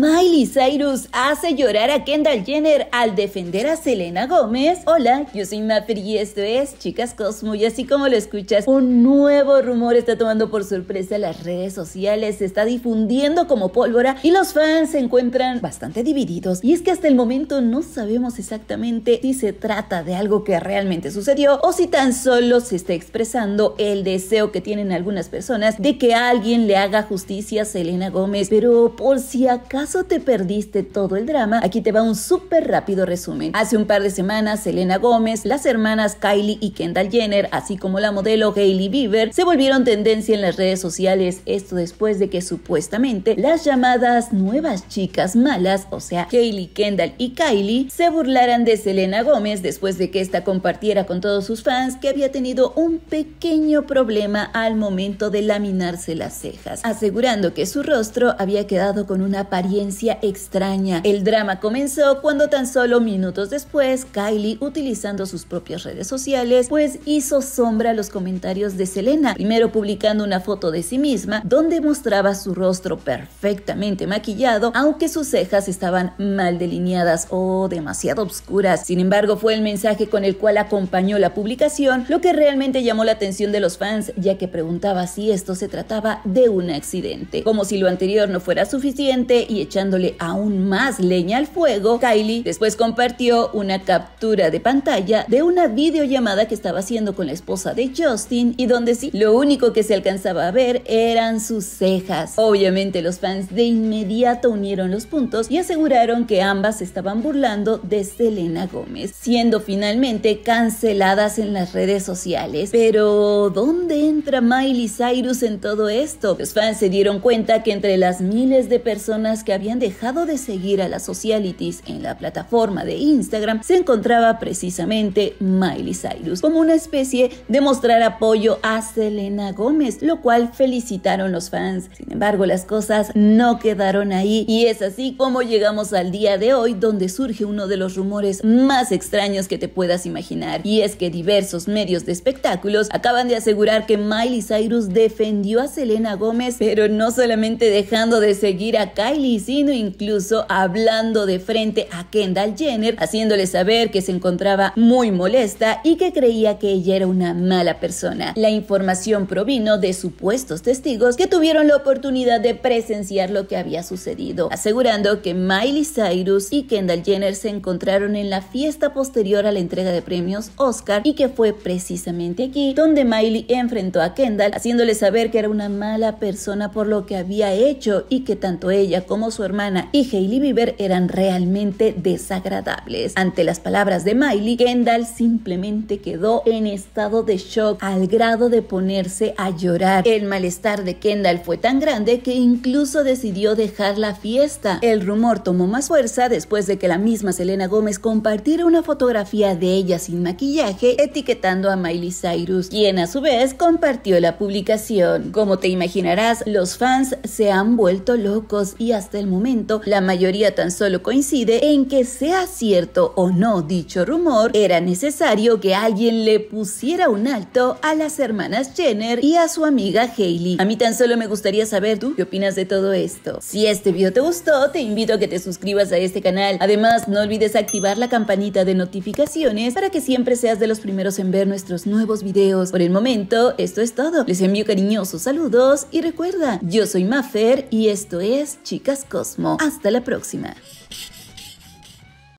Miley Cyrus hace llorar a Kendall Jenner al defender a Selena Gómez. Hola, yo soy Maffer y esto es Chicas Cosmo y así como lo escuchas, un nuevo rumor está tomando por sorpresa las redes sociales, se está difundiendo como pólvora y los fans se encuentran bastante divididos. Y es que hasta el momento no sabemos exactamente si se trata de algo que realmente sucedió o si tan solo se está expresando el deseo que tienen algunas personas de que alguien le haga justicia a Selena Gómez. Pero por si acaso te perdiste todo el drama, aquí te va un súper rápido resumen. Hace un par de semanas, Selena Gómez, las hermanas Kylie y Kendall Jenner, así como la modelo Hailey Bieber, se volvieron tendencia en las redes sociales, esto después de que supuestamente las llamadas nuevas chicas malas, o sea, Hailey, Kendall y Kylie, se burlaran de Selena Gómez después de que esta compartiera con todos sus fans que había tenido un pequeño problema al momento de laminarse las cejas, asegurando que su rostro había quedado con una apariencia extraña. El drama comenzó cuando tan solo minutos después Kylie, utilizando sus propias redes sociales, pues hizo sombra a los comentarios de Selena, primero publicando una foto de sí misma donde mostraba su rostro perfectamente maquillado, aunque sus cejas estaban mal delineadas o demasiado obscuras. Sin embargo, fue el mensaje con el cual acompañó la publicación lo que realmente llamó la atención de los fans, ya que preguntaba si esto se trataba de un accidente. Como si lo anterior no fuera suficiente y echándole aún más leña al fuego, Kylie después compartió una captura de pantalla de una videollamada que estaba haciendo con la esposa de Justin y donde sí, lo único que se alcanzaba a ver eran sus cejas. Obviamente los fans de inmediato unieron los puntos y aseguraron que ambas estaban burlando de Selena Gómez, siendo finalmente canceladas en las redes sociales. Pero, ¿dónde entra Miley Cyrus en todo esto? Los fans se dieron cuenta que entre las miles de personas que habían dejado de seguir a las socialities en la plataforma de Instagram, se encontraba precisamente Miley Cyrus, como una especie de mostrar apoyo a Selena Gómez, lo cual felicitaron los fans. Sin embargo, las cosas no quedaron ahí y es así como llegamos al día de hoy donde surge uno de los rumores más extraños que te puedas imaginar y es que diversos medios de espectáculos acaban de asegurar que Miley Cyrus defendió a Selena Gómez, pero no solamente dejando de seguir a Kylie, incluso hablando de frente a Kendall Jenner, haciéndole saber que se encontraba muy molesta y que creía que ella era una mala persona. La información provino de supuestos testigos que tuvieron la oportunidad de presenciar lo que había sucedido, asegurando que Miley Cyrus y Kendall Jenner se encontraron en la fiesta posterior a la entrega de premios Oscar y que fue precisamente aquí donde Miley enfrentó a Kendall haciéndole saber que era una mala persona por lo que había hecho y que tanto ella como su hermana y Hailey Bieber eran realmente desagradables. Ante las palabras de Miley, Kendall simplemente quedó en estado de shock al grado de ponerse a llorar. El malestar de Kendall fue tan grande que incluso decidió dejar la fiesta. El rumor tomó más fuerza después de que la misma Selena Gómez compartiera una fotografía de ella sin maquillaje etiquetando a Miley Cyrus, quien a su vez compartió la publicación. Como te imaginarás, los fans se han vuelto locos y hasta el momento, la mayoría tan solo coincide en que sea cierto o no dicho rumor, era necesario que alguien le pusiera un alto a las hermanas Jenner y a su amiga Hailey. A mí tan solo me gustaría saber tú qué opinas de todo esto. Si este video te gustó, te invito a que te suscribas a este canal. Además, no olvides activar la campanita de notificaciones para que siempre seas de los primeros en ver nuestros nuevos videos. Por el momento, esto es todo. Les envío cariñosos saludos y recuerda, yo soy Mafer y esto es Chicas Cosmo. Hasta la próxima.